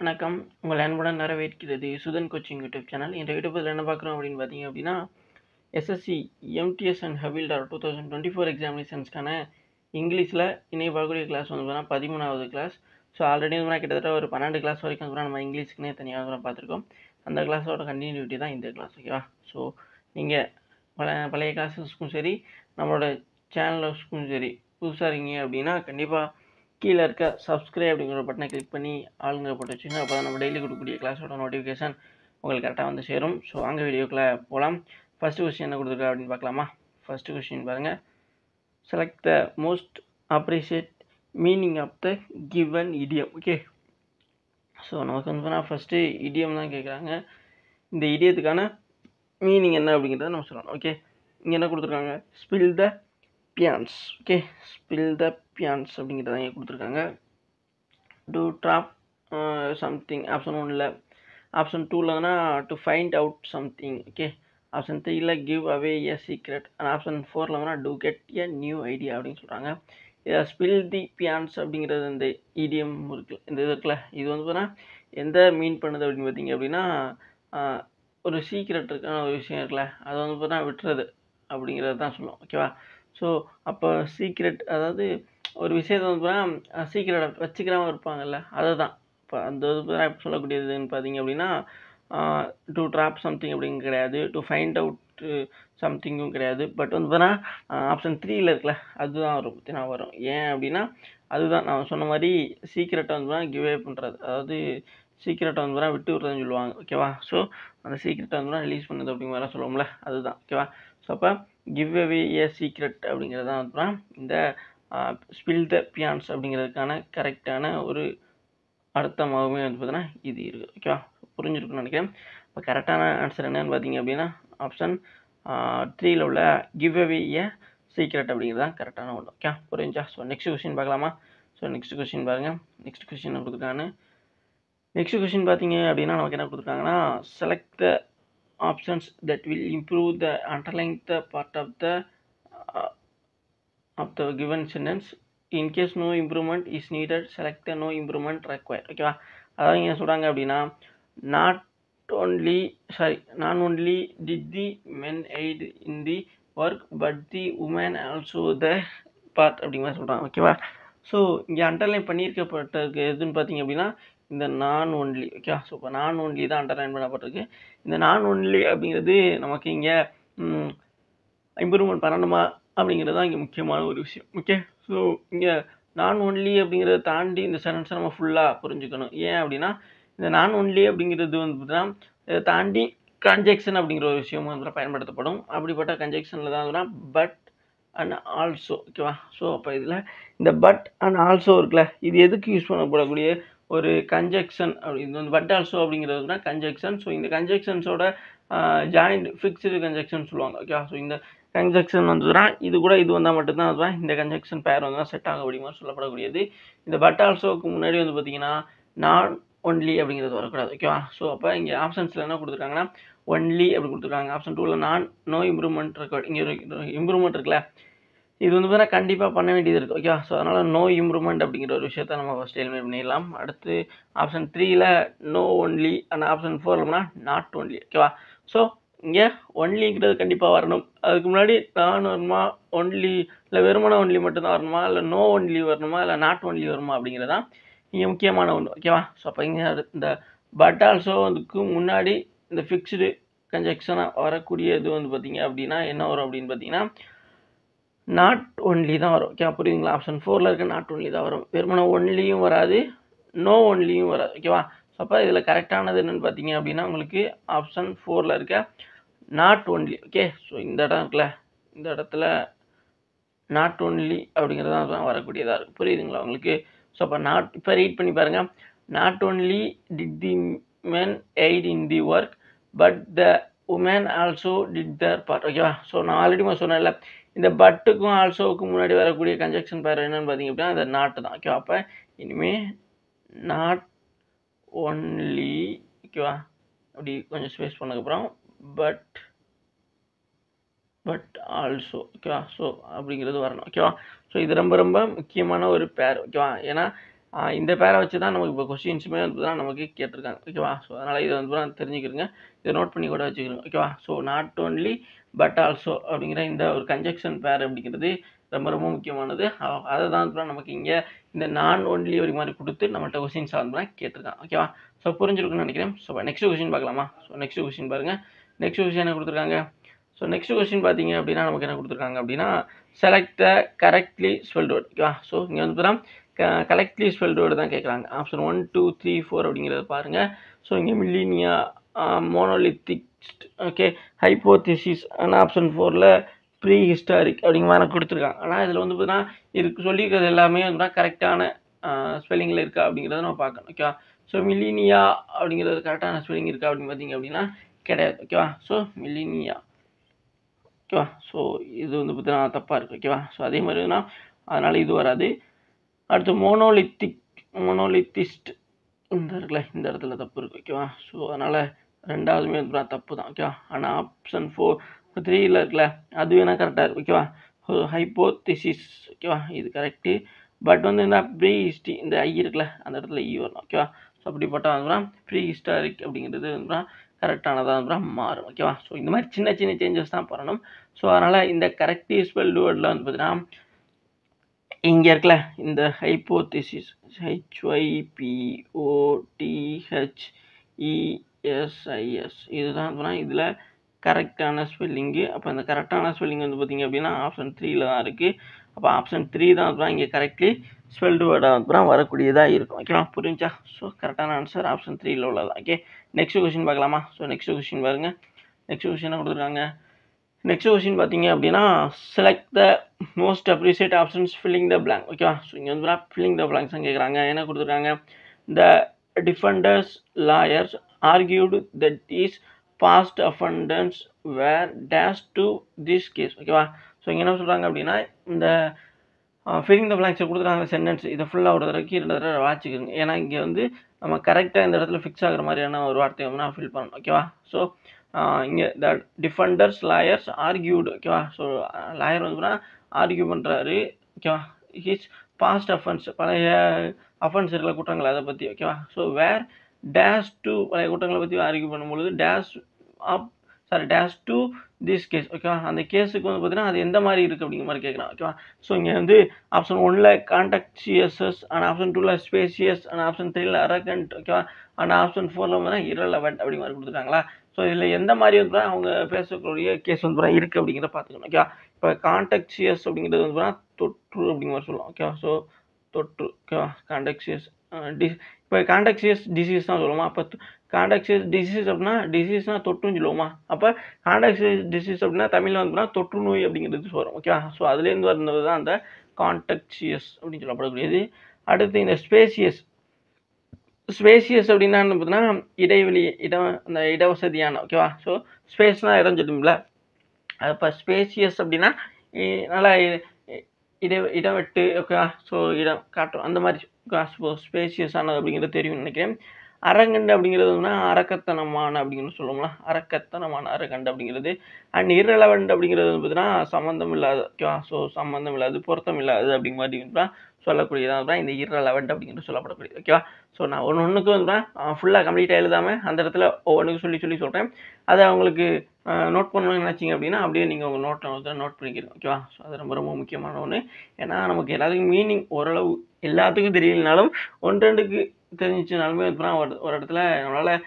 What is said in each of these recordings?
வணக்கம் உங்கள் அன்புடன் நிறைவேற்கிறது சுதன் கோச்சிங் யூடியூப் சேனல் இந்த யூடியூப்பில் என்ன பார்க்குறோம் அப்படின்னு பார்த்தீங்க அப்படின்னா SSC MTS and havildar two thousand twenty four எக்ஸாமினேஷன்ஸ்க்கான இங்கிலீஷில் இன்னைக்கு பார்க்கக்கூடிய கிளாஸ் வந்து பார்த்தீங்கன்னா பதிமூணாவது கிளாஸ் ஸோ ஆல்ரெடி வந்து கிட்டத்தட்ட ஒரு பன்னெண்டு கிளாஸ் வரைக்கும் கூட நம்ம இங்கிலீஷ்க்குனே தனியாக கூட பார்த்துருக்கோம் அந்த கிளாஸோட கண்டினியூட்டி தான் இந்த கிளாஸ் ஓகேவா ஸோ நீங்கள் பல பழைய கிளாஸஸ்க்கும் சரி நம்மளோட சேனல்ஸ்க்கும் சரி புதுசாக இருக்கீங்க அப்படின்னா கண்டிப்பாக கீழே இருக்க சப்ஸ்கிரைப் அப்படிங்கிற பட்டனை கிளிக் பண்ணி ஆளுங்க போட்டு வச்சுங்க அப்போ தான் நம்ம டெய்லி கொடுக்கக்கூடிய கிளாஸோட நோட்டிஃபிகேஷன் உங்களுக்கு கரெக்டாக வந்து சேரும் ஸோ வாங்க வீடியோக்குள்ளே போகலாம் ஃபஸ்ட்டு கொஸ்டின் என்ன கொடுத்துருக்கா அப்படின்னு பார்க்கலாமா ஃபஸ்ட்டு கொஸ்டின் பாருங்கள் select the most appropriate meaning of the given idiom okay so நமக்கு வந்து ஃபஸ்ட்டு இடியம் தான் கேட்குறாங்க இந்த இடியத்துக்கான மீனிங் என்ன அப்படிங்கிறத நம்ம சொல்லணும் ஓகே இங்கே என்ன கொடுத்துருக்காங்க spill the beans okay spill the beans அப்படிங்கிறத கொடுத்துருக்காங்க டூ ட்ராப் சம்திங் ஆப்ஷன் ஒன்றில் ஆப்ஷன் டூவில்னா to find out something okay option த்ரீயில் give away a secret and option ஃபோரில் வேணால் to get a new idea அப்படின்னு சொல்கிறாங்க ஸ்பில் தி பியான்ஸ் அப்படிங்கிறது இந்த இடிஎம் இருக்குல்ல இந்த இது இருக்குல்ல இது வந்து பார்த்தீங்கன்னா எந்த மீன் பண்ணுது அப்படின்னு பார்த்தீங்க அப்படின்னா uh, ஒரு சீக்ரெட் இருக்கான ஒரு விஷயம் இருக்குல்ல அது வந்து பார்த்தீங்கன்னா விட்டுறது அப்படிங்கிறது தான் சொல்லுவோம் ஓகேவா ஸோ அப்போ சீக்ரெட் அதாவது ஒரு விஷயத்தை வந்து பார்த்தீங்கன்னா சீக்கிரம் வச்சுக்கிறவங்க இருப்பாங்கல்ல அதை தான் இப்போ அந்த சொல்லக்கூடியதுன்னு பார்த்தீங்க அப்படின்னா டு ட்ராப் சம்திங் அப்படிங்க கிடையாது டு ஃபைண்ட் அவுட் சம்திங்கும் கிடையாது பட் வந்து பார்த்தீங்கன்னா ஆப்ஷன் த்ரீயில் இருக்குல்ல அதுதான் ஒரு பற்றி நான் வரும் ஏன் அப்படின்னா அதுதான் நான் சொன்ன மாதிரி சீக்கிரட்டை வந்து கிவ் அப் பண்ணுறது அதாவது சீக்கிரட்டை வந்து விட்டு விடுறதுன்னு சொல்லுவாங்க ஓகேவா ஸோ அந்த சீக்கிரட்டை வந்து ரிலீஸ் பண்ணுறது அப்படிங்கிற சொல்லுவோம்ல அதுதான் ஓகேவா ஸோ அப்போ கிவ் அவே ஏ சீக்ரெட் அப்படிங்கிறது தான் அப்புறம் இந்த ஸ்பில் த பியான்ஸ் அப்படிங்கிறதுக்கான கரெக்டான ஒரு அர்த்தமாகவே வந்து பார்த்தீங்கன்னா இது இருக்குது ஓகேவா புரிஞ்சிருக்கும்னு நினைக்கிறேன் இப்போ கரெக்டான ஆன்சர் என்னன்னு பார்த்தீங்க அப்படின்னா ஆப்ஷன் த்ரீயில் உள்ள கிவ் அவே ஏ சீக்ரெட் அப்படிங்கிறது தான் கரெக்டான ஒன்று ஓகே புரிஞ்சா ஸோ நெக்ஸ்ட் கொஷின் பார்க்கலாமா ஸோ நெக்ஸ்ட் கொஷின் பாருங்கள் நெக்ஸ்ட் கொஷின் கொடுத்துருக்காங்க நெக்ஸ்ட் கொஷின் பார்த்தீங்க அப்படின்னா நமக்கு என்ன கொடுத்துருக்காங்கன்னா select the options that will improve the underlying the part of the uh, of the given sentence in case no improvement is needed select the no improvement required ஓகேவா அதாவது என்ன சொல்கிறாங்க அப்படின்னா not only sorry not only did the men aid in the work but the women also the part அப்படிங்கிற சொல்கிறாங்க ஓகேவா so இங்கே underline பண்ணியிருக்கப்பட்டிருக்கு எதுன்னு பார்த்தீங்க அப்படின்னா இந்த not only okay super not only தான் அண்டர்லைன் பண்ணப்பட்டிருக்கு இந்த நான் ஒன்லி அப்படிங்கிறது நமக்கு இங்கே இம்ப்ரூவ்மெண்ட் பண்ணணுமா அப்படிங்கிறது தான் இங்கே முக்கியமான ஒரு விஷயம் ஓகே ஸோ இங்கே நான் ஒன்லி அப்படிங்கிறத தாண்டி இந்த சென்டென்ஸை நம்ம ஃபுல்லாக புரிஞ்சுக்கணும் ஏன் அப்படின்னா இந்த நான் ஒன்லி அப்படிங்கிறது வந்து பார்த்தீங்கன்னா இதை தாண்டி கன்ஜெக்ஷன் அப்படிங்கிற ஒரு விஷயம் வந்து பயன்படுத்தப்படும் அப்படிப்பட்ட கன்ஜெக்ஷனில் தான் பட் அண்ட் ஆல்சோ ஓகேவா ஸோ அப்போ இதில் இந்த பட் அண்ட் ஆல்சோ இருக்குல்ல இது எதுக்கு யூஸ் பண்ணப்படக்கூடிய ஒரு கன்ஜெக்ஷன் அப்படி இது வந்து வட்டால்சோ அப்படிங்கிறதுனா கன்ஜெக்ஷன் ஸோ இந்த கன்ஜெக்ஷன்ஸோட ஜாயிண்ட் ஃபிக்ஸ்டு கன்ஜெக்ஷன் சொல்லுவாங்க ஓகே ஸோ இந்த கன்ஜெக்ஷன் வந்ததுன்னா இது கூட இது வந்தால் மட்டும்தான் அதுதான் இந்த கன்ஜெக்ஷன் பேர் வந்து செட் ஆக முடியுமா சொல்லப்படக்கூடியது இந்த பட்டால்சோவுக்கு முன்னாடி வந்து பார்த்தீங்கன்னா நான் ஒன்லி அப்படிங்கிறது வரக்கூடாது ஓகேவா ஸோ அப்போ இங்கே ஆப்ஷன்ஸில் என்ன கொடுத்துருக்காங்கன்னா ஒன்லி அப்படி கொடுத்துருக்காங்க ஆப்ஷன் டூவில் நான் நோ இம்ப்ரூவ்மெண்ட் இருக்க இங்கே இம்ப்ரூவ்மெண்ட் இருக்குல்ல இது வந்து பார்த்தீங்கன்னா கண்டிப்பாக பண்ண வேண்டியது இருக்குது ஓகே ஸோ அதனால் நோ இம்ப்ரூவ்மெண்ட் அப்படிங்கிற ஒரு விஷயத்த நம்ம ஃபஸ்ட் எலிமினேட் பண்ணிடலாம் அடுத்து ஆப்ஷன் த்ரீயில் no only and option four அப்படின்னா நாட் ஒன்லி ஓகேவா ஸோ இங்கே ஒன்லிங்கிறது கண்டிப்பாக வரணும் அதுக்கு முன்னாடி நான் வரணுமா ஒன்லி இல்லை வெறுமன ஒன்லி மட்டும்தான் வரணுமா இல்லை நோ ஒன்லி வரணுமா இல்லை நாட் ஒன்லி வருமா அப்படிங்கிறதான் இங்கே முக்கியமான ஒன்று ஓகேவா ஸோ அப்போ இங்கே இந்த பட் ஆல்சோ அதுக்கு முன்னாடி இந்த ஃபிக்ஸ்டு கன்ஜெக்ஷனாக வரக்கூடிய இது வந்து பார்த்தீங்க அப்படின்னா என்ன வரும் அப்படின்னு பார்த்தீங்கன்னா நாட் ஒன்லி தான் வரும் ஓகேவா புரியுதுங்களா ஆப்ஷன் ஃபோரில் இருக்க நாட் ஒன்லி தான் வரும் வெறுமனை ஒன்லியும் வராது நோ ஒன்லியும் வராது ஓகேவா அப்போ இதில் கரெக்டானது என்னென்னு பார்த்தீங்க அப்படின்னா உங்களுக்கு ஆப்ஷன் ஃபோரில் இருக்க நாட் ஒன்லி ஓகே ஸோ இந்த இடம் இருக்குல்ல இந்த இடத்துல நாட் ஒன்லி அப்படிங்கிறது தான் வரக்கூடியதாக இருக்குது புரியுதுங்களா உங்களுக்கு ஸோ அப்போ நாட் இப்போ ரீட் பண்ணி பாருங்கள் not only did the men aid in the work but the women also did their part ஓகேவா ஸோ நான் ஆல்ரெடி சொன்னேன்ல இந்த பட்டுக்கும் ஆல்சோவுக்கும் முன்னாடி வரக்கூடிய கன்ஜெக்ஷன் பேர் என்னென்னு பார்த்தீங்க அப்படின்னா அந்த நாட்டு தான் ஓகேவா அப்போ இனிமேல் நாட் ஒன்லி ஓகேவா அப்படி கொஞ்சம் ஸ்பேஸ் பண்ணதுக்கப்புறம் பட் பட் ஆல்சோ ஓகேவா ஸோ அப்படிங்கிறது வரணும் ஓகேவா ஸோ இது ரொம்ப ரொம்ப முக்கியமான ஒரு பேர் ஓகேவா ஏன்னா இந்த பேரை வச்சு தான் நமக்கு இப்போ கொஸ்டின்ஸுமே வந்து தான் நமக்கு கேட்டிருக்காங்க ஓகேவா ஸோ அதனால் இதை வந்து தெரிஞ்சுக்கிறேங்க இதை நோட் பண்ணி கூட வச்சுக்கிறோம் ஓகேவா so not only but also அப்படிங்கிற இந்த ஒரு கன்ஜெக்ஷன் பேர் அப்படிங்கிறது ரொம்ப ரொம்ப முக்கியமானது அதை தான் நமக்கு இங்கே இந்த நான் ஒன்லி ஒரு மாதிரி கொடுத்து நம்மகிட்ட கொஸ்டின்ஸ் ஆகுதுனா கேட்டிருக்கான் ஓகேவா ஸோ புரிஞ்சிருக்குன்னு நினைக்கிறேன் ஸோ நெக்ஸ்ட் கொஸ்டின் பார்க்கலாமா ஸோ நெக்ஸ்ட் கொஸ்டின் பாருங்கள் நெக்ஸ்ட் கொஸ்டின் என்ன கொடுத்துருக்காங்க ஸோ நெக்ஸ்ட் கொஸ்டின் பார்த்தீங்க அப்படின்னா நமக்கு என்ன கொடுத்துருக்காங்க அப்படின்னா செலக்ட் கரெக்ட்லி ஸ்பெல்ட் வேர்ட் ஓகேவா ஸோ இங்கே வந்து பார்த்தா கலெக்ட்லி ஸ்பெல்டோடு தான் கேட்குறாங்க option one two three four அப்படிங்கிறத பாருங்கள் ஸோ இங்கே மில்லினியா மோனோலித்திக் ஓகே ஹைப்போத்திசிஸ் ஆனால் ஆப்ஷன் ஃபோரில் ப்ரீ ஹிஸ்டாரிக் அப்படிங்கிற மாதிரி கொடுத்துருக்காங்க ஆனால் இதில் வந்து பார்த்தீங்கன்னா இதுக்கு சொல்லியிருக்கிறது எல்லாமே வந்து கரெக்டான ஸ்பெல்லிங்கில் uh, இருக்கா அப்படிங்கிறத நம்ம பார்க்கணும் ஓகேவா ஸோ மில்லினியா அப்படிங்கிறது கரெக்டான ஸ்பெல்லிங் இருக்கா அப்படின்னு பார்த்தீங்க அப்படின்னா கிடையாது ஓகேவா ஸோ மில்லினியா ஓகேவா ஸோ இது வந்து பார்த்தீங்கன்னா தப்பாக இருக்குது ஓகேவா ஸோ அதே மாதிரி தான் அதனால் இது வராது அடுத்து மோனோலித்திக் மோனோலித்திஸ்ட் இந்த இருக்குல்ல இந்த இடத்துல தப்பு இருக்குது ஓகேவா ஸோ அதனால் ரெண்டாவதுமே தப்பு தான் ஓகேவா ஆனால் ஆப்ஷன் ஃபோர் த்ரீயில் இருக்குல்ல அது வேணால் கரெக்டாக இருக்குது ஓகேவா ஹைப்போத்திசிஸ் ஓகேவா இது கரெக்டு பட் வந்து என்ன ப்ரீ ஹிஸ்ட்ரி இந்த ஐ இருக்குல்ல அந்த இடத்துல ஈ e வரணும் ஓகேவா ஸோ அப்படி போட்டால் வந்து ஃப்ரீ ஹிஸ்டாரிக் அப்படிங்கிறது வந்து கரெக்டானதாக வந்து மாறும் ஓகேவா ஸோ இந்த மாதிரி சின்ன சின்ன சேஞ்சஸ் தான் பண்ணணும் ஸோ அதனால் இந்த கரெக்டி ஸ்பெல்டு வேர்டில் வந்து பார்த்தீங்கன்னா இங்கே இருக்கல இந்த ஹைப்போதிசிஸ் ஹெச்ஒய்பிஓடிஹெச்இஎஸ்ஐஎஸ் e இதுதான் சொன்னால் இதில் கரெக்டான ஸ்பெல்லிங்கு அப்போ இந்த கரெக்டான ஸ்பெல்லிங் வந்து பார்த்திங்க அப்படின்னா ஆப்ஷன் த்ரீயில் தான் இருக்குது அப்போ ஆப்ஷன் த்ரீ தான் அப்புறம் இங்கே கரெக்ட்லி ஸ்பெல்டு வேர்டாக அப்புறம் வரக்கூடியதாக இருக்கும் ஓகேவா புரிஞ்சா ஸோ கரெக்டான ஆன்சர் ஆப்ஷன் த்ரீயில் உள்ளதா ஓகே நெக்ஸ்ட் கொஷின் பார்க்கலாமா ஸோ நெக்ஸ்ட் கொஷின் பாருங்கள் நெக்ஸ்ட் கொஷினாக கொடுத்துருக்காங்க நெக்ஸ்ட் கொஸ்டின் பார்த்தீங்க அப்படின்னா select the most appropriate options filling the blank ஓகேவா ஸோ இங்கே வந்து ஃபில்லிங் த பிளாங்க்ஸ் கேட்குறாங்க என்ன கொடுத்துருக்காங்க the defenders lawyers argued that his past offences were dash to this case ஓகேவா ஸோ இங்கே என்ன சொல்கிறாங்க அப்படின்னா இந்த ஃபில்லிங் த பிளாங்க்ஸை கொடுத்துருக்காங்க சென்டென்ஸ் இதை ஃபுல்லாக ஒரு தடவைக்கு ரெண்டு தடவை வாச்சிக்கோங்க ஏன்னா இங்கே வந்து நம்ம கரெக்டாக இந்த இடத்துல ஃபிக்ஸ் ஆகிற மாதிரியான ஒரு வார்த்தையை வந்து நான் ஃபில் பண்ணணும் ஓகேவா ஸோ இங்கே த டிஃபெண்டர்ஸ் லாயர்ஸ் ஆர்கியூடு ஓகேவா ஸோ லாயர் வந்து ஆர்கியூ பண்ணுறாரு ஓகேவா ஹிஸ் பாஸ்ட் அஃபென்ஸ் பழைய அஃபென்ஸ் இருக்கிற குற்றங்கள் அதை பற்றி ஓகேவா ஸோ வேர் டேஷ் டூ பழைய குற்றங்களை பற்றி ஆர்கியூ பண்ணும்பொழுது dash up sorry dash to this case ஓகேவா அந்த கேஸுக்கு வந்து பார்த்தீங்கன்னா அது எந்த மாதிரி இருக்குது அப்படிங்கிற மாதிரி கேட்குறான் ஓகேவா ஸோ இங்கே வந்து ஆப்ஷன் ஒன்ல கான்டாக்ட் சிஎஸ்எஸ் அண்ட் ஆப்ஷன் டூவில் ஸ்பேசியஸ் அண்ட் ஆப்ஷன் த்ரீல அரகண்ட் ஓகேவா அண்ட் ஆப்ஷன் ஃபோரில் பார்த்தீங்கன்னா இரலவெண்ட் அப்படிங்கிற மாதிரி கொடுத்துருக்காங்களா ஸோ இதில் எந்த மாதிரி வந்து அவங்க பேசக்கூடிய கேஸ் வந்து இருக்குது அப்படிங்கிறத பார்த்துக்கணும் ஓகே இப்போ கான்டாக்சியஸ் அப்படிங்கிறது வந்து தொற்று அப்படிங்கிற மாதிரி சொல்லலாம் ஓகேவா ஸோ தொற்று ஓகேவா கான்டாக்சியஸ் டி இப்போ கான்டாக்சியஸ் டிசீஸ் தான் சொல்லுவோமா அப்போ கான்டாக்சியஸ் டிசீஸ் அப்படின்னா டிசீஸ்னால் தொற்றுன்னு சொல்லுவோமா அப்போ கான்டாக்சியஸ் டிசீஸ் அப்படின்னா தமிழில் வந்து தொற்று நோய் அப்படிங்கிறது வரும் ஓகேவா ஸோ அதுலேருந்து வந்தது தான் அந்த கான்டாக்சியஸ் அப்படின்னு சொல்லப்படக்கூடியது அடுத்து இந்த ஸ்பேசியஸ் ஸ்பேசியஸ் அப்படின்னா என்ன பார்த்தீங்கன்னா இடைவெளி இடம் அந்த இடவசதியான ஓகேவா ஸோ ஸ்பேஸ்னால் இடம் சொல்லுங்கள அப்போ ஸ்பேசியஸ் அப்படின்னா நல்லா இட இடம் வெட்டு ஓகேவா ஸோ இடம் காட்டும் அந்த மாதிரி ஸ்பேசியஸானது அப்படிங்கிறது தெரியும் நினைக்கிறேன் அரங்கண்டு அப்படிங்கிறதுனா அறக்கத்தனமான அப்படின்னு சொல்லுவோம்ல அறக்கத்தனமான அரகண்டு அப்படிங்கிறது அண்ட் இரலவண்டு அப்படிங்கிறது பார்த்தீங்கன்னா சம்மந்தம் இல்லாத ஓகேவா ஸோ சம்மந்தம் இல்லாது பொருத்தம் இல்லாது அப்படிங்கிற மாதிரி சொல்லக்கூடியதான் அப்புறம் இந்த லெவன்ட் அப்படின்னு சொல்லப்படக்கூடிய ஓகேவா ஸோ நான் ஒன்று ஒன்றுக்கு வந்து ஃபுல்லாக கம்ப்ளீட்டாக எழுதாமல் அந்த இடத்துல ஒவ்வொன்றுக்கு சொல்லி சொல்லி சொல்கிறேன் அதை அவங்களுக்கு நோட் பண்ணணும்னு நினச்சிங்க அப்படின்னா அப்படியே நீங்கள் உங்கள் நோட் நோட் பண்ணிக்கிறீங்க ஓகேவா ஸோ அது ரொம்ப ரொம்ப முக்கியமான ஒன்று ஏன்னா நமக்கு எல்லாத்துக்கும் மீனிங் ஓரளவு எல்லாத்துக்கும் தெரியலனாலும் ஒன்று ரெண்டுக்கு தெரிஞ்சிச்சுனாலுமே ஒரு ஒரு இடத்துல நம்மளால்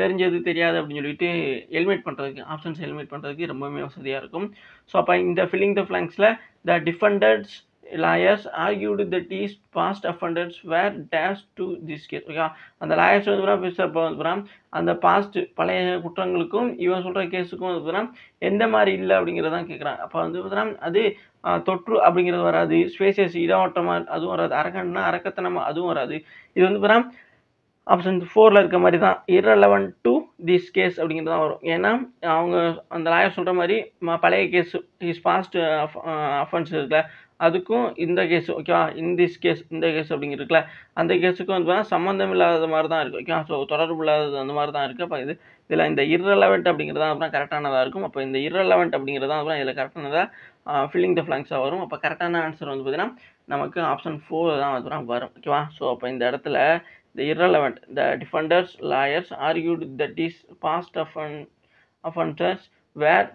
தெரிஞ்சது தெரியாது அப்படின்னு சொல்லிட்டு ஹெல்மெட் பண்ணுறதுக்கு ஆப்ஷன்ஸ் ஹெல்மெட் பண்ணுறதுக்கு ரொம்பவுமே வசதியாக இருக்கும் ஸோ அப்போ இந்த ஃபில்லிங் த ஃப்ளாங்க்ஸில் the defenders lawyers argued the these past offenders were dash to this case ஓகேவா அந்த லாயர்ஸ் வந்து போகிறோம் அந்த பாஸ்ட் பழைய குற்றங்களுக்கும் இவன் சொல்கிற கேஸுக்கும் வந்து எந்த மாதிரி இல்லை அப்படிங்கிறதான் கேட்குறாங்க அப்போ வந்து பார்த்தீங்கன்னா அது தொற்று அப்படிங்கிறது வராது ஸ்பேசியஸ் இடோட்டமாக அதுவும் வராது அரக்கன்னா அரக்கத்தனமாக அதுவும் வராது இது வந்து பார்த்தீங்கன்னா ஆப்ஷன் ஃபோரில் இருக்க மாதிரி தான் இரலவன் டு திஸ் கேஸ் அப்படிங்கிறது தான் வரும் ஏன்னா அவங்க அந்த லாயர் சொல்கிற மாதிரி பழைய கேஸ் இஸ் பாஸ்ட் அஃபன்ஸ் இருக்குல்ல அதுக்கும் இந்த கேஸ் ஓகேவா இந்த திஸ் கேஸ் இந்த கேஸ் அப்படிங்க இருக்குல்ல அந்த கேஸுக்கும் வந்து சம்மந்தம் இல்லாத மாதிரி தான் இருக்கும் ஓகேவா ஸோ தொடர்பு இல்லாதது அந்த மாதிரி தான் இருக்குது அப்போ இது இதில் இந்த இரலவெண்ட் அப்படிங்கிறது தான் அப்புறம் கரெக்டானதாக இருக்கும் அப்போ இந்த இரலவெண்ட் அப்படிங்கிறது தான் அப்புறம் இதில் கரெக்டானதாக ஃபில்லிங் த ஃப்ளாங்ஸாக வரும் அப்போ கரெக்டான ஆன்சர் வந்து பார்த்திங்கன்னா நமக்கு ஆப்ஷன் ஃபோர் தான் அப்புறம் வரும் ஓகேவா ஸோ அப்போ இந்த இடத்துல இந்த irrelevant the defenders lawyers argued that his past offence offenders were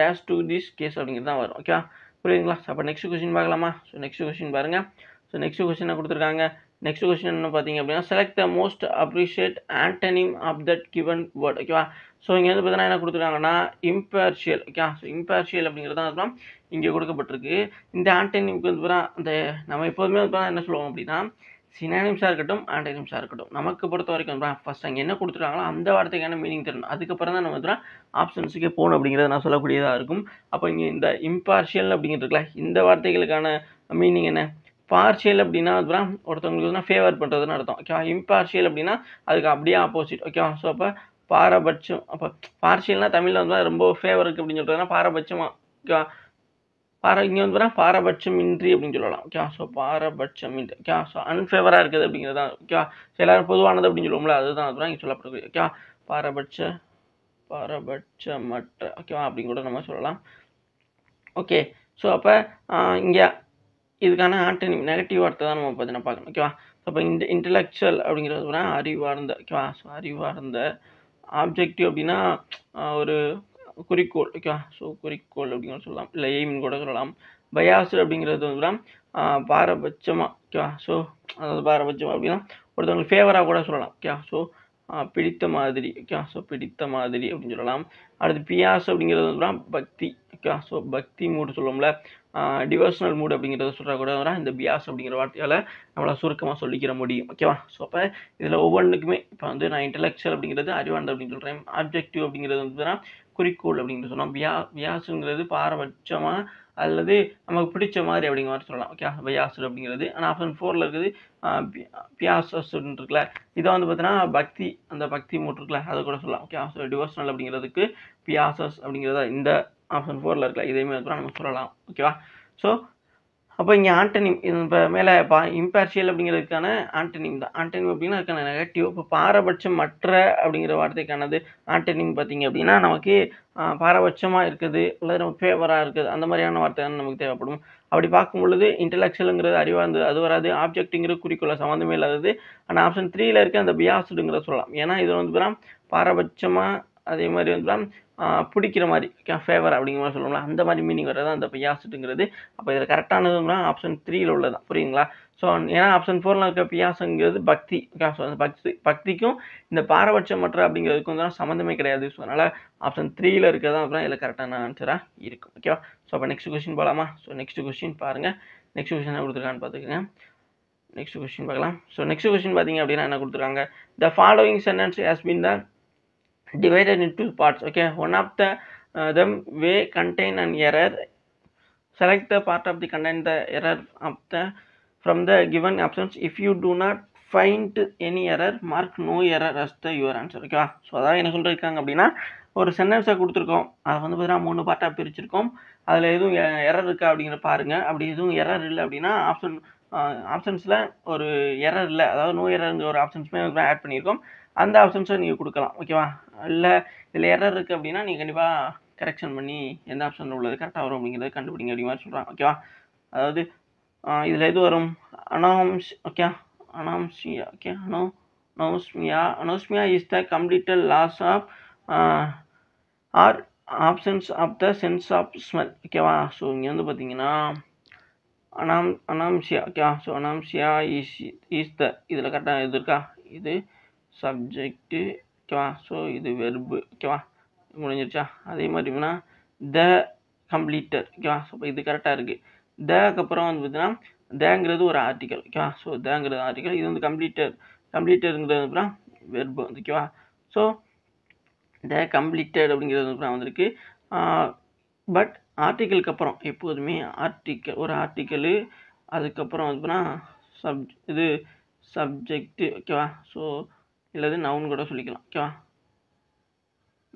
dash to this case அப்படிங்கிறது தான் வரும் ஓகேவா புரியுதுங்களா அப்போ நெக்ஸ்ட் கொஸ்டின் பார்க்கலாமா ஸோ நெக்ஸ்ட் கொஸ்டின் பாருங்கள் ஸோ நெக்ஸ்ட் கொஸ்டினை கொடுத்துருக்காங்க நெக்ஸ்ட் கொஸ்டின் என்ன பார்த்தீங்க அப்படின்னா select the most appropriate antonym of that given word ஓகேவா ஸோ இங்கே வந்து பார்த்தீங்கன்னா என்ன கொடுத்துருக்காங்கன்னா இம்பேர்ஷியல் ஓகே ஸோ இம்பேர்ஷியல் அப்படிங்கிறது தான் இங்கே கொடுக்கப்பட்டிருக்கு இந்த ஆண்டனிம்க்கு வந்து பார்த்தீங்கன்னா அந்த நம்ம எப்போதுமே வந்து என்ன சொல்லுவோம் அப்படின்னா சினானிம்ஸாக இருக்கட்டும் ஆண்டனிம்ஸாக இருக்கட்டும் நமக்கு பொறுத்த வரைக்கும் ஃபஸ்ட் அங்கே என்ன கொடுத்துருக்காங்களோ அந்த வார்த்தைக்கான மீனிங் தரணும் அதுக்கப்புறம் தான் நம்ம ஆப்ஷன்ஸுக்கே போகணும் அப்படிங்கிறத நான் சொல்லக்கூடியதாக இருக்கும் அப்போ இங்கே இந்த இம்பார்ஷியல் அப்படிங்கிறதுக்குல இந்த வார்த்தைகளுக்கான மீனிங் என்ன பார்ஷியல் அப்படின்னா அதுக்கப்புறம் ஒருத்தவங்களுக்கு தான் ஃபேவர் பண்ணுறதுன்னு அர்த்தம் ஓகேவா இம்பார்ஷியல் அப்படின்னா அதுக்கு அப்படியே ஆப்போசிட் ஓகேவா ஸோ அப்போ பாரபட்சம் அப்போ பார்ஷியல்னால் தமிழில் வந்து ரொம்ப ஃபேவருக்கு அப்படின்னு சொல்கிறதுனா பாரபட்சமாக ஓகேவா பார இங்கே வந்து பாரபட்சம் பாரபட்சமின்றி அப்படின்னு சொல்லலாம் ஓகே ஸோ பாரபட்சமின்றி ஓகே ஸோ அன்ஃபேவராக இருக்குது அப்படிங்கிறது தான் ஓகே எல்லோரும் பொதுவானது அப்படின்னு சொல்லுவோம்ல அதுதான் அதுதான் இங்கே சொல்லப்படுது ஓகே பாரபட்ச பாரபட்சமற்ற ஓகேவா அப்படின்னு கூட நம்ம சொல்லலாம் ஓகே ஸோ அப்போ இங்கே இதுக்கான ஆட்டனிம் நெகட்டிவ் வார்த்தை தான் நம்ம பார்த்தீங்கன்னா பார்க்கணும் ஓகேவா ஸோ அப்போ இந்த இன்டலெக்சுவல் அப்படிங்கிறது அறிவார்ந்த ஓகேவா ஸோ அறிவார்ந்த ஆப்ஜெக்டிவ் அப்படின்னா ஒரு குறிக்கோள் ஓகே ஸோ குறிக்கோள் அப்படின்னு சொல்லலாம் இல்லை எய்ம்னு கூட சொல்லலாம் பயாசு அப்படிங்கிறது வந்து பாரபட்சமாக ஓகே ஸோ அதாவது பாரபட்சமாக அப்படின்னா ஒருத்தவங்க ஃபேவராக கூட சொல்லலாம் ஓகே ஸோ பிடித்த மாதிரி ஓகே ஸோ பிடித்த மாதிரி அப்படின்னு சொல்லலாம் அடுத்து பியாஸ் அப்படிங்கிறது வந்து பக்தி ஓகே ஸோ பக்தி மூடு சொல்லுவோம்ல டிவோஷனல் மூடு அப்படிங்கிறத சொல்கிற கூட இந்த பியாஸ் அப்படிங்கிற வார்த்தையால் நம்மளால் சுருக்கமாக சொல்லிக்கிற முடியும் ஓகேவா ஸோ அப்போ இதில் ஒவ்வொன்றுக்குமே இப்போ வந்து நான் இன்டலெக்சுவல் அப்படிங்கிறது அறிவாண்டு அப்படின்னு சொல்கிறேன் ஆப்ஜெக்டிவ் அப்படிங்கிறது வந்து குறிக்கோள் அப்படின்னு சொன்னோம் வியா வியாசுங்கிறது பாரபட்சமாக அல்லது நமக்கு பிடிச்ச மாதிரி அப்படிங்கிற மாதிரி சொல்லலாம் ஓகே வியாசு அப்படிங்கிறது ஆனால் ஆப்ஷன் ஃபோரில் இருக்குது பியாசஸ்ன்னு இருக்குல்ல இதை வந்து பார்த்தீங்கன்னா பக்தி அந்த பக்தி மூட்டு இருக்குல்ல அதை கூட சொல்லலாம் ஓகே ஆப்ஷன் டிவோஷனல் அப்படிங்கிறதுக்கு பியாசஸ் அப்படிங்கிறத இந்த ஆப்ஷன் ஃபோரில் இருக்குல்ல இதையுமே கூட நம்ம சொல்லலாம் ஓகேவா ஸோ அப்போ இங்கே ஆண்டனிம் இப்போ மேலே பா இம்பேர்ஷியல் அப்படிங்கிறதுக்கான ஆண்டனிம் தான் ஆண்டனிம் அப்படின்னா அதுக்கான நெகட்டிவ் இப்போ பாரபட்சம் மற்ற அப்படிங்கிற வார்த்தைக்கானது ஆண்டனிம் பார்த்தீங்க அப்படின்னா நமக்கு பாரபட்சமாக இருக்குது அல்லது நம்ம ஃபேவராக இருக்குது அந்த மாதிரியான வார்த்தை நமக்கு தேவைப்படும் அப்படி பார்க்கும் பொழுது இன்டலெக்சுவலுங்கிறது அறிவாக இருந்தது அது வராது ஆப்ஜெக்ட்டுங்கிறது குறிக்கோள் சம்மந்தமே இல்லாதது ஆனால் ஆப்ஷன் த்ரீயில் இருக்க அந்த பியாசுடுங்கிறத சொல்லலாம் ஏன்னா இது வந்து பாரபட்சமாக அதே மாதிரி வந்து பிடிக்கிற மாதிரி ஃபேவர் அப்படிங்கிற மாதிரி சொல்லுவோம்ல அந்த மாதிரி மீனிங் தான் அந்த பியாசுட்டுங்கிறது அப்போ இதில் கரெக்டானதுங்களா ஆப்ஷன் த்ரீயில் உள்ளதான் புரியுங்களா ஸோ ஏன்னா ஆப்ஷன் ஃபோரில் இருக்க பியாசங்கிறது பக்தி ஸோ அந்த பக்தி பக்திக்கும் இந்த பாரபட்சமற்ற அப்படிங்கிறதுக்கும் தான் சம்மந்தமே கிடையாது ஸோ அதனால் ஆப்ஷன் த்ரீயில் இருக்கிறதா அப்புறம் இதில் கரெக்டான ஆன்சராக இருக்கும் ஓகேவா ஸோ அப்போ நெக்ஸ்ட் கொஸ்டின் போகலாமா ஸோ நெக்ஸ்ட் கொஸ்டின் பாருங்கள் நெக்ஸ்ட் கொஸ்டின் என்ன கொடுத்துருக்கான்னு பார்த்துக்கோங்க நெக்ஸ்ட் கொஸ்டின் பார்க்கலாம் ஸோ நெக்ஸ்ட் கொஸ்டின் பார்த்தீங்க அப்படின்னா என்ன கொடுத்துருக்காங்க the following sentence has been the divided into parts okay one of the uh, them may contain an error select the part of the contain the error of the from the given options if you do not find any error mark no error as the your answer ஓகேவா so அதாவது என்ன சொல்லியிருக்காங்க அப்படின்னா ஒரு சென்டென்ஸை கொடுத்துருக்கோம் அதை வந்து பார்த்தீங்கன்னா மூணு பார்ட்டாக பிரிச்சிருக்கோம் அதில் எதுவும் எரர் இருக்கா அப்படிங்கிற பாருங்கள் அப்படி எதுவும் எரர் இல்லை அப்படின்னா ஆப்ஷன் ஆப்ஷன்ஸில் ஒரு எரர் இல்லை அதாவது நோ எரருங்கிற ஒரு ஆப்ஷன்ஸுமே ஆட் பண்ணியிருக்கோம் அந்த ஆப்ஷன்ஸை நீங்கள் கொடுக்கலாம் ஓகேவா இல்லை இதில் எரர் இருக்குது அப்படின்னா நீங்கள் கண்டிப்பாக கரெக்ஷன் பண்ணி எந்த ஆப்ஷனில் உள்ளது கரெக்டாக வரும் அப்படிங்கிறத கண்டுபிடிங்க அப்படி மாதிரி சொல்கிறான் ஓகேவா அதாவது இதில் எது வரும் அனாம்ஸ் ஓகே அனாம்சியா ஓகே அனோ anosmia anosmia is the completed loss of or options of the sense of smell ஓகேவா ஸோ இங்கே வந்து பார்த்தீங்கன்னா அனாம் அனாம்சியா ஓகேவா ஸோ அனாம்சியா இஸ் இஸ் த இதில் கரெக்டாக இது இருக்கா இது சப்ஜெக்ட்டு ஓகேவா ஸோ இது வெர்பு ஓகேவா முடிஞ்சிருச்சா அதே மாதிரி வேணா த கம்ப்ளீட்டர் ஓகேவா ஸோ இது கரெக்டாக இருக்குது தேக்கப்புறம் வந்து பார்த்தீங்கன்னா தேங்கிறது ஒரு ஆர்டிக்கல் ஓகேவா ஸோ தேங்கிறது ஆர்டிக்கல் இது வந்து கம்ப்ளீட்டர் கம்ப்ளீட்டருங்கிறது அப்புறம் வெர்பு ஓகேவா ஸோ த கம்ப்ளீட்டட் அப்படிங்கிறது அப்புறம் வந்திருக்கு பட் ஆர்டிக்கலுக்கு அப்புறம் எப்போதுமே ஆர்டிக்கல் ஒரு ஆர்டிக்கலு அதுக்கப்புறம் வந்து சப் இது சப்ஜெக்டு ஓகேவா ஸோ இல்லது நவுன் கூட சொல்லிக்கலாம் ஓகேவா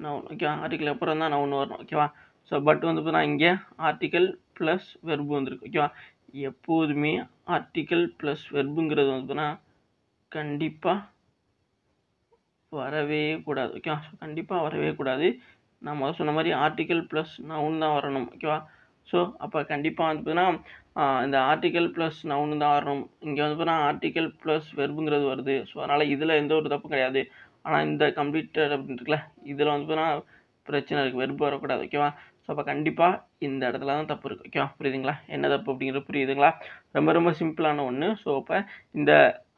நவுன் ஓகேவா ஆர்டிக்கல் அப்புறம் தான் நவுன் வரணும் ஓகேவா ஸோ பட் வந்து பார்த்தா இங்கே ஆர்டிக்கல் ப்ளஸ் வெர்பு வந்துருக்கு ஓகேவா எப்போதுமே ஆர்டிக்கல் ப்ளஸ் வெர்புங்கிறது வந்து பார்த்தீங்கன்னா கண்டிப்பாக வரவே கூடாது ஓகேவா ஸோ கண்டிப்பாக வரவே கூடாது நான் சொன்ன மாதிரி ஆர்டிக்கல் ப்ளஸ் நவுன் தான் வரணும் ஓகேவா ஸோ அப்போ கண்டிப்பாக வந்து பார்த்தீங்கன்னா இந்த ஆர்டிக்கல் ப்ளஸ் நவுன்னு தான் வரணும் இங்கே வந்து பார்த்தீங்கன்னா ஆர்டிக்கல் ப்ளஸ் வெர்புங்கிறது வருது ஸோ அதனால் இதில் எந்த ஒரு தப்பும் கிடையாது ஆனால் இந்த கம்ப்ளீட்டட் அப்படின்னு இருக்குல்ல இதில் வந்து பார்த்தீங்கன்னா பிரச்சனை இருக்குது வெறுப்பு வரக்கூடாது ஓகேவா ஸோ அப்போ கண்டிப்பாக இந்த இடத்துல தான் தப்பு இருக்குது ஓகேவா புரியுதுங்களா என்ன தப்பு அப்படிங்கிறது புரியுதுங்களா ரொம்ப ரொம்ப சிம்பிளான ஒன்று ஸோ அப்போ இந்த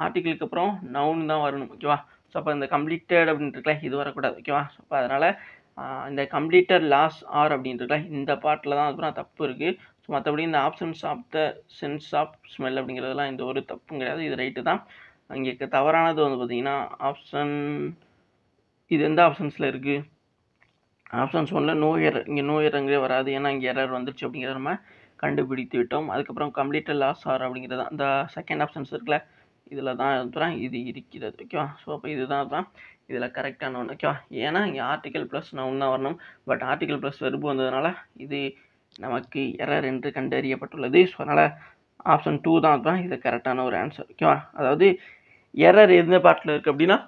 ஆர்டிக்கிளுக்கு அப்புறம் நவுன் தான் வரணும் ஓகேவா ஸோ அப்போ இந்த கம்ப்ளீட்டட் அப்படின்னு இது வரக்கூடாது ஓகேவா ஸோ அப்போ அதனால் இந்த கம்ப்ளீட்டர் லாஸ் ஆர் அப்படின்றதுல இந்த பாட்டில் தான் நான் தப்பு இருக்குது ஸோ மற்றபடி இந்த options of the sense of smell அப்படிங்கிறதுலாம் இந்த ஒரு தப்பும் கிடையாது இது ரைட்டு தான் இருக்க தவறானது வந்து பார்த்திங்கன்னா ஆப்ஷன் இது எந்த ஆப்ஷன்ஸில் இருக்குது ஆப்ஷன்ஸ் ஒன்றில் நோ எரர் இங்கே நோ எரருங்கிறே வராது ஏன்னா இங்கே எரர் வந்துருச்சு அப்படிங்கிறத நம்ம கண்டுபிடித்து விட்டோம் அதுக்கப்புறம் கம்ப்ளீட்டர் லாஸ் ஆர் அப்படிங்கிறது தான் இந்த செகண்ட் ஆப்ஷன்ஸ் இருக்குல்ல இதில் தான் இது இருக்கிறது ஓகேவா ஸோ அப்போ இதுதான் தான் இதில் கரெக்டான ஒன்று ஓகேவா ஏன்னா இங்கே ஆர்டிக்கல் ப்ளஸ் நான் ஒன்றா வரணும் பட் ஆர்டிக்கல் ப்ளஸ் வெறுப்பு வந்ததுனால இது நமக்கு எரர் என்று கண்டறியப்பட்டுள்ளது ஸோ அதனால் ஆப்ஷன் டூ தான் தான் இது கரெக்டான ஒரு ஆன்சர் ஓகேவா அதாவது எரர் எந்த பார்ட்டில் இருக்குது அப்படின்னா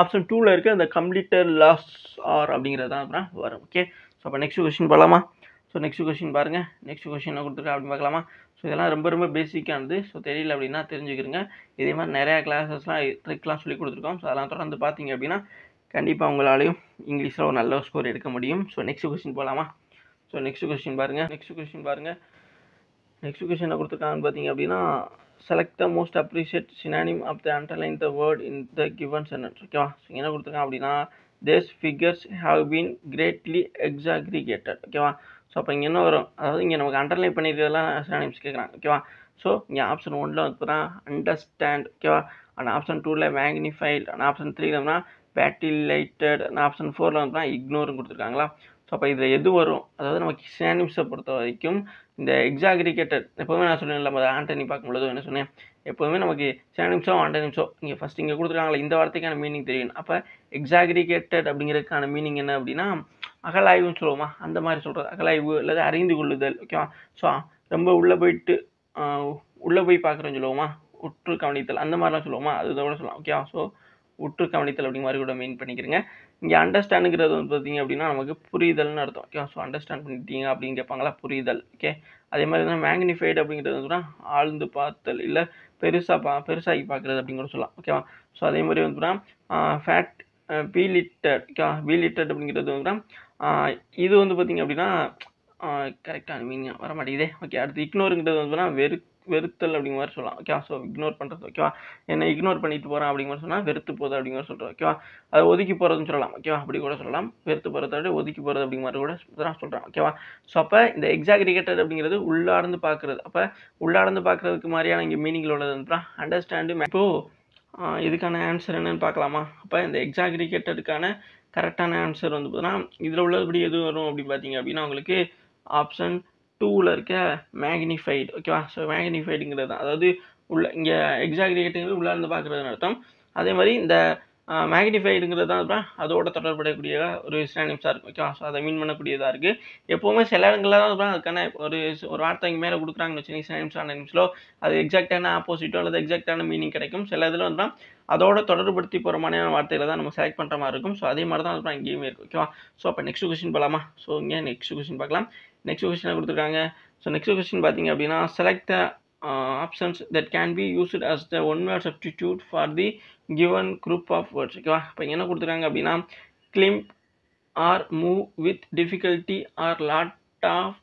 ஆப்ஷன் டூவில் இருக்க அந்த கம்ப்ளீட்டர் லாஸ் ஆர் அப்படிங்கிறது தான் அப்புறம் வரும் ஓகே ஸோ அப்போ நெக்ஸ்ட் கொஷின் போகலாமா ஸோ நெக்ஸ்ட் கொஷின் பாருங்கள் நெக்ஸ்ட் கொஷின் என்ன கொடுத்துருக்கேன் அப்படின்னு பார்க்கலாமா ஸோ இதெல்லாம் ரொம்ப ரொம்ப பேசிக்கானது ஸோ தெரியல அப்படின்னா தெரிஞ்சுக்கிறங்க இதே மாதிரி நிறையா கிளாஸஸ்லாம் ட்ரிக்லாம் சொல்லி கொடுத்துருக்கோம் ஸோ அதெல்லாம் தொடர்ந்து பார்த்தீங்க அப்படின்னா கண்டிப்பாக உங்களாலையும் இங்கிலீஷில் ஒரு நல்ல ஸ்கோர் எடுக்க முடியும் ஸோ நெக்ஸ்ட் கொஷின் போகலாமா ஸோ நெக்ஸ்ட் கொஷின் பாருங்கள் நெக்ஸ்ட் கொஷின் பாருங்கள் நெக்ஸ்ட் கொஷினை கொடுத்துருக்காங்கன்னு பார்த்தீங்க அப்படின்னா select the most appropriate synonym of the underline the word in the given sentence ஓகேவா ஸோ என்ன கொடுத்துருக்கான் அப்படின்னா these figures have been greatly exaggerated ஓகேவா ஸோ அப்போ இங்கே என்ன வரும் அதாவது இங்கே நமக்கு அண்டர்லைன் பண்ணியிருக்கிறதெல்லாம் சினானிம்ஸ் கேட்குறாங்க ஓகேவா ஸோ இங்கே ஆப்ஷன் ஒன்ல வந்து அண்டர்ஸ்டாண்ட் ஓகேவா அண்ட் ஆப்ஷன் டூவில் மேக்னிஃபைட் அண்ட் ஆப்ஷன் த்ரீல வந்து பேட்டிலைட்டட் அண்ட் ஆப்ஷன் ஃபோரில் வந்து இக்னோரும் கொடுத்துருக்காங்களா ஸோ அப்போ இதில் எது வரும் அதாவது நமக்கு சினானிம்ஸை பொறுத்த வரைக்கும் இந்த எக்ஸாக்ரிகேட்டட் எப்போவுமே நான் சொன்னேன் நம்ம ஆண்டனி பார்க்கும்பொழுது என்ன சொன்னேன் எப்போவுமே நமக்கு சினானிம்ஸோ ஆண்டனிம்ஸோ இங்கே ஃபஸ்ட் இங்கே கொடுத்துருக்காங்களா இந்த வார்த்தைக்கான மீனிங் தெரியும் அப்போ எக்ஸாக்ரிகேட்டட் அப்படிங்கிறதுக்கான மீனிங் என்ன அப்படின்னா அகலாய்வுன்னு சொல்லுவோமா அந்த மாதிரி சொல்கிறது அகலாய்வு அல்லது அறிந்து கொள்ளுதல் ஓகேவா ஸோ ரொம்ப உள்ளே போயிட்டு உள்ளே போய் பார்க்குறோன்னு சொல்லுவோமா உற்று கவனித்தல் அந்த மாதிரிலாம் சொல்லுவோமா அது கூட சொல்லலாம் ஓகேவா ஸோ உற்று கவனித்தல் அப்படிங்கிற மாதிரி கூட மெயின் பண்ணிக்கிறேங்க இங்கே அண்டர்ஸ்டாண்டுங்கிறது வந்து பார்த்தீங்க அப்படின்னா நமக்கு புரிதல்னு அர்த்தம் ஓகே ஸோ அண்டர்ஸ்டாண்ட் பண்ணிட்டீங்க அப்படின்னு கேட்பாங்களா புரிதல் ஓகே அதே மாதிரி தான் மேக்னிஃபைடு அப்படிங்கிறது வந்து ஆழ்ந்து பார்த்தல் இல்லை பெருசாக பா பெருசாகி பார்க்குறது அப்படிங்கிற சொல்லலாம் ஓகேவா ஸோ அதே மாதிரி வந்து ஃபேட் பீலிட்டட் ஓகேவா பீலிட்டட் அப்படிங்கிறது வந்து இது வந்து பார்த்திங்க அப்படின்னா கரெக்டாக மீன் வர மாட்டேங்குதே ஓகே அடுத்து இக்னோருங்கிறது வந்து வெறு வெறுத்தல் அப்படிங்கிற மாதிரி சொல்லலாம் ஓகேவா ஸோ இக்னோர் பண்ணுறது ஓகேவா என்னை இக்னோர் பண்ணிட்டு போகிறேன் அப்படிங்கிற மாதிரி சொன்னால் வெறுத்து போகுது அப்படிங்கிற சொல்கிறோம் ஓகேவா அது ஒதுக்கி போகிறதுன்னு சொல்லலாம் ஓகேவா அப்படி கூட சொல்லலாம் வெறுத்து போகிறத விட ஒதுக்கி போகிறது அப்படிங்கிற மாதிரி கூட சொல்கிறேன் ஓகேவா ஸோ அப்போ இந்த எக்ஸாக்ரிகேட்டர் அப்படிங்கிறது உள்ளாடந்து பார்க்குறது அப்போ உள்ளாடந்து பார்க்குறதுக்கு மாதிரியான இங்கே மீனிங்கில் உள்ளது அப்புறம் அண்டர்ஸ்டாண்டு இப்போது இதுக்கான ஆன்சர் என்னன்னு பார்க்கலாமா அப்போ இந்த எக்ஸாக்ரிகேட்டருக்கான கரெக்டான ஆன்சர் வந்து பார்த்தீங்கன்னா இதில் உள்ளபடி எது வரும் அப்படின்னு பார்த்தீங்க அப்படின்னா உங்களுக்கு ஆப்ஷன் டூவில் இருக்க மேக்னிஃபைடு ஓகேவா ஸோ மேக்னிஃபைடுங்கிறது தான் அதாவது உள்ள இங்கே எக்ஸாக்ரேட்டுங்கிறது உள்ளார்ந்து பார்க்குறதுன்னு அர்த்தம் அதே மாதிரி இந்த மேக்னிஃபைடுங்கிறது தான் அதோட தொடர்புடையக்கூடிய ஒரு சினானிம்ஸாக இருக்கும் ஓகேவா ஸோ அதை மீன் பண்ணக்கூடியதாக இருக்குது எப்போவுமே சில இடங்களில் தான் அதுக்கான ஒரு ஒரு வார்த்தைக்கு மேலே கொடுக்குறாங்கன்னு வச்சுக்கோங்க சினானிம்ஸ் ஆனிம்ஸ்லோ அது எக்ஸாக்டான ஆப்போசிட்டோ அல்லது எக்ஸாக்டான மீனிங் கிடைக்கும் சில இதில் வந்து அதோட தொடர்புபடுத்தி போகிற மாதிரியான வார்த்தையில் தான் நம்ம செலக்ட் பண்ணுற மாதிரி இருக்கும் ஸோ அதே மாதிரி தான் அப்புறம் இங்கேயுமே இருக்கும் ஓகேவா ஸோ அப்போ நெக்ஸ்ட் கொஸ்டின் போகலாமா ஸோ இங்கே நெக்ஸ்ட் கொஸ்டின் பார்க்கலாம் நெக்ஸ்ட் கொஸ்டின் கொடுத்துருக்காங்க ஸோ நெக்ஸ்ட் கொஸ்டின் பார்த்தீங்க அப்படின்னா select options that can be used as the one word substitute for the given group of words ஓகேவா இப்போ என்ன கொடுத்துருக்காங்க அப்படின்னா climb or move with difficulty or lot of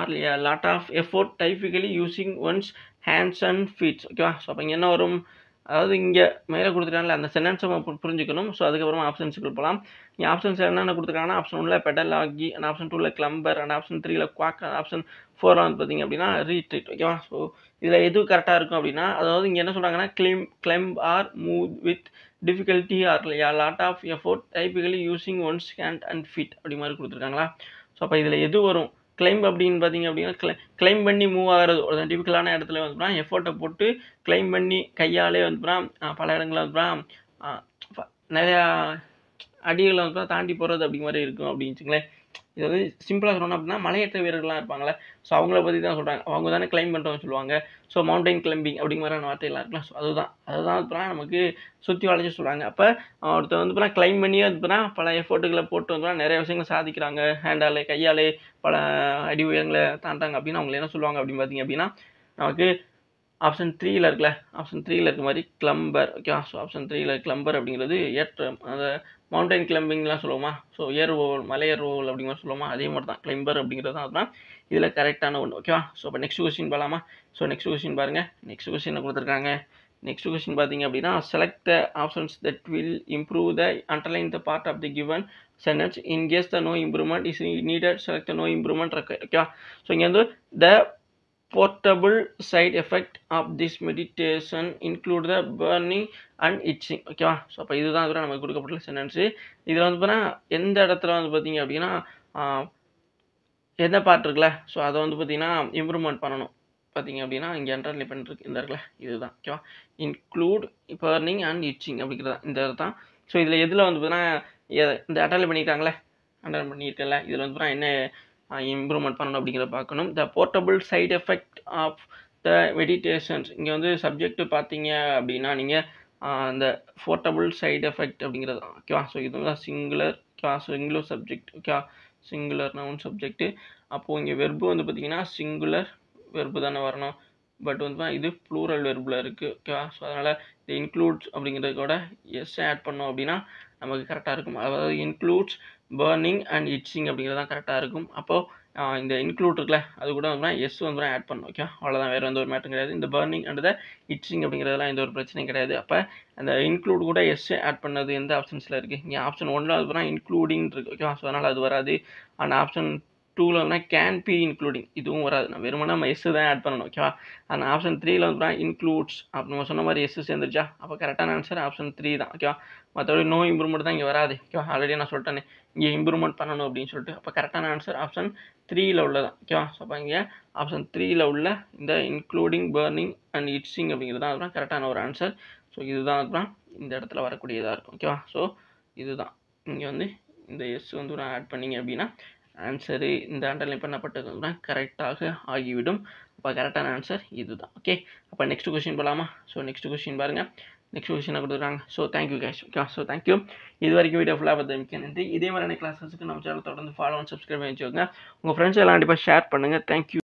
or lot of effort typically using one's hands and feet ஓகேவா so அப்போ இங்கே என்ன வரும் அதாவது இங்கே மேலே கொடுத்துட்டாங்கல்ல அந்த சென்டென்ஸ் நம்ம புரிஞ்சுக்கணும் ஸோ அதுக்கப்புறமா ஆப்ஷன்ஸுக்கு போகலாம் இங்கே ஆப்ஷன்ஸ் என்னென்ன கொடுத்துருக்காங்கன்னா ஆப்ஷன் ஒன்றில் பெடல் ஆகி அண்ட் ஆப்ஷன் டூவில் கிளம்பர் அண்ட் ஆப்ஷன் த்ரீல குவாக் ஆப்ஷன் ஃபோரில் வந்து பார்த்திங்க அப்படின்னா ரீட்ரீட் ஓகேவா ஸோ இதில் எது கரெக்டாக இருக்கும் அப்படின்னா அதாவது இங்கே என்ன சொல்கிறாங்கன்னா climb climb or move with difficulty or lot of effort typically using one's hand and feet அப்படி மாதிரி கொடுத்துருக்காங்களா ஸோ அப்போ இதில் எது வரும் கிளைம்ப் அப்படின்னு பார்த்தீங்க அப்படின்னா கிளை கிளைம் பண்ணி மூவ் ஆகிறது ஒரு டிபிக்கலான இடத்துல வந்து எஃபோர்ட்டை போட்டு கிளைம் பண்ணி கையாலே வந்து பல இடங்களில் வந்து நிறையா அடிகளை வந்து தாண்டி போகிறது அப்படி மாதிரி இருக்கும் அப்படின்னு வச்சுங்களேன் இது வந்து சிம்பிளாக சொல்லணும் அப்படின்னா மலையேற்ற வீரர்கள்லாம் இருப்பாங்களே ஸோ அவங்கள பற்றி தான் சொல்கிறாங்க அவங்க தானே கிளைம் பண்ணுறோம்னு சொல்லுவாங்க ஸோ மவுண்டைன் கிளைம்பிங் அப்படிங்கிற வார்த்தையெல்லாம் இருக்கலாம் ஸோ அதுதான் அதுதான் அப்புறம் நமக்கு சுற்றி வளைச்சி சொல்கிறாங்க அப்போ ஒருத்தர் வந்து அப்புறம் கிளைம் பண்ணி அதுப்புனா பல எஃபோர்ட்டுகளை போட்டு வந்து நிறைய விஷயங்கள் சாதிக்கிறாங்க ஹேண்டாலே கையாலே பல அடி உயரங்களை தாண்டாங்க அப்படின்னு அவங்களை என்ன சொல்லுவாங்க அப்படின்னு பார்த்தீங்க அப்படின்னா நமக்கு ஆப்ஷன் த்ரீயில் இருக்குல்ல ஆப்ஷன் த்ரீயில் இருக்க மாதிரி கிளம்பர் ஓகே ஸோ ஆப்ஷன் த்ரீயில் கிளம்பர் அப்படிங்கிறது ஏற்ற அந்த மவுண்டைன் கிளம்பிங்லாம் சொல்லுவோமா ஸோ ஏறுவோல் மலை ஏறுவோல் அப்படிங்கிற சொல்லுவோமா அதே மாதிரி தான் கிளைம்பர் அப்படிங்கிறது தான் அதுதான் இதில் கரெக்டான ஒன்று ஓகேவா ஸோ இப்போ நெக்ஸ்ட் கொஸ்டின் பார்க்கலாமா ஸோ நெக்ஸ்ட் கொஸ்டின் பாருங்கள் நெக்ஸ்ட் கொஸ்டின் கொடுத்துருக்காங்க நெக்ஸ்ட் கொஸ்டின் பார்த்தீங்க அப்படின்னா select the options that will improve the underline the part of the given sentence in case the no improvement is needed select the no improvement இருக்கு ஓகேவா so இங்கே வந்து the portable side effect of this meditation include the burning and இட்சிங் ஓகேவா so அப்போ இதுதான் அதுக்கு நமக்கு கொடுக்கப்பட்ட சென்டென்ஸு இதில் வந்து பார்த்தீங்கன்னா எந்த இடத்துல வந்து பார்த்தீங்க அப்படின்னா எந்த பார்ட் இருக்குல்ல ஸோ அதை வந்து பார்த்தீங்கன்னா இம்ப்ரூவ்மெண்ட் பண்ணணும் பார்த்தீங்க அப்படின்னா இங்கே என்டர் லிபெண்ட் இருக்கு இந்த இருக்குல்ல இதுதான் ஓகேவா இன்க்ளூட் பர்னிங் அண்ட் இச்சிங் அப்படிங்கிறதா இந்த தான் ஸோ இதில் எதில் வந்து பார்த்தீங்கன்னா இந்த அட்டல் பண்ணியிருக்காங்களே அட்டன் பண்ணியிருக்கல இதில் வந்து என்ன இம்ப்ரூவ்மெண்ட் பண்ணணும் அப்படிங்கிறத பார்க்கணும் the portable side effect of the meditations இங்கே வந்து சப்ஜெக்ட் பார்த்தீங்க அப்படின்னா நீங்கள் அந்த போர்ட்டபுள் சைட் எஃபெக்ட் அப்படிங்கிறது ஓகேவா ஸோ இதுதான் singular class singular subject okay singular noun subject அப்போது இங்கே வெர்பு வந்து பார்த்தீங்கன்னா சிங்குலர் வெர்பு தானே வரணும் பட் வந்து இது ப்ளூரல் வெர்பில் இருக்குது ஓகேவா ஸோ அதனால் இந்த இன்க்ளூட்ஸ் அப்படிங்கிறது கூட எஸ் ஆட் பண்ணோம் அப்படின்னா நமக்கு கரெக்டாக இருக்கும் அதாவது இன்க்ளூட்ஸ் பர்னிங் அண்ட் இட்சிங் அப்படிங்கிறது தான் கரெக்டாக இருக்கும் அப்போது இந்த இன்க்ளூட் இருக்குல்ல அது கூட வந்து எஸ் வந்து ஆட் பண்ணும் ஓகே அவ்வளோதான் வேறு எந்த ஒரு மேட்டரும் கிடையாது இந்த பர்னிங் அண்ட் த இட்சிங் அப்படிங்கிறதுலாம் எந்த ஒரு பிரச்சனையும் கிடையாது அப்போ அந்த இன்க்ளூட் கூட எஸ் ஆட் பண்ணது எந்த ஆப்ஷன்ஸில் இருக்குது இங்கே ஆப்ஷன் ஒன்றில் அதுக்கப்புறம் இன்க்ளூடிங் இருக்குது ஓகேவா ஸோ அதனால் அது வராது அண்ட் ஆப்ஷன் டூலனா கேன் பி இன்க்ளூடிங் இதுவும் வராது நான் வெறுமனா நம்ம எஸ் தான் ஆட் பண்ணணும் ஓகேவா அந்த ஆப்ஷன் த்ரீல வந்து இன்க்ளூட்ஸ் அப்படி நம்ம சொன்ன மாதிரி எஸ் சேர்ந்துருச்சா அப்போ கரெக்டான ஆன்சர் ஆப்ஷன் த்ரீ தான் ஓகேவா மற்றபடி நோ இம்ப்ரூவ்மெண்ட் தான் இங்கே வராது ஓகேவா ஆல்ரெடி நான் சொல்லிட்டேன் இங்கே இம்ப்ரூவ்மெண்ட் பண்ணணும் அப்படின்னு சொல்லிட்டு அப்போ கரெக்டான ஆன்சர் ஆப்ஷன் த்ரீயில் உள்ளதான் ஓகேவா ஸோ அப்போ இங்கே ஆப்ஷன் த்ரீயில் உள்ள இந்த இன்க்ளூடிங் பர்னிங் அண்ட் இட்ஸிங் அப்படிங்கிறது தான் அப்புறம் கரெக்டான ஒரு ஆன்சர் ஸோ இதுதான் அப்புறம் இந்த இடத்துல வரக்கூடியதாக இருக்கும் ஓகேவா ஸோ இதுதான் இங்கே வந்து இந்த எஸ் வந்து நான் ஆட் பண்ணிங்க அப்படின்னா ஆன்சரு இந்த ஆண்டில் பண்ணப்பட்டதுன்னா கரெக்டாக ஆகிவிடும் அப்போ கரெக்டான ஆன்சர் இதுதான் ஓகே அப்போ நெக்ஸ்ட் கொஷின் போகலாமா ஸோ நெக்ஸ்ட் கொஷின் பாருங்கள் நெக்ஸ்ட் கொஷினாக கொடுத்துருக்காங்க ஸோ தேங்க்யூ கேஷ் ஓகே ஸோ தேங்க்யூ இது வரைக்கும் வீடியோ ஃபுல்லாக பார்த்து மிக்க நன்றி இதே மாதிரியான கிளாஸஸுக்கு நம்ம சேனல் தொடர்ந்து ஃபாலோ அண்ட் சப்ஸ்கிரைப் பண்ணி வச்சுக்கோங்க உங்கள் ஃப்ரெண்ட்ஸ் எல்லாம் கண்டிப்பாக ஷேர் பண்ணுங்கள் தேங்க்யூ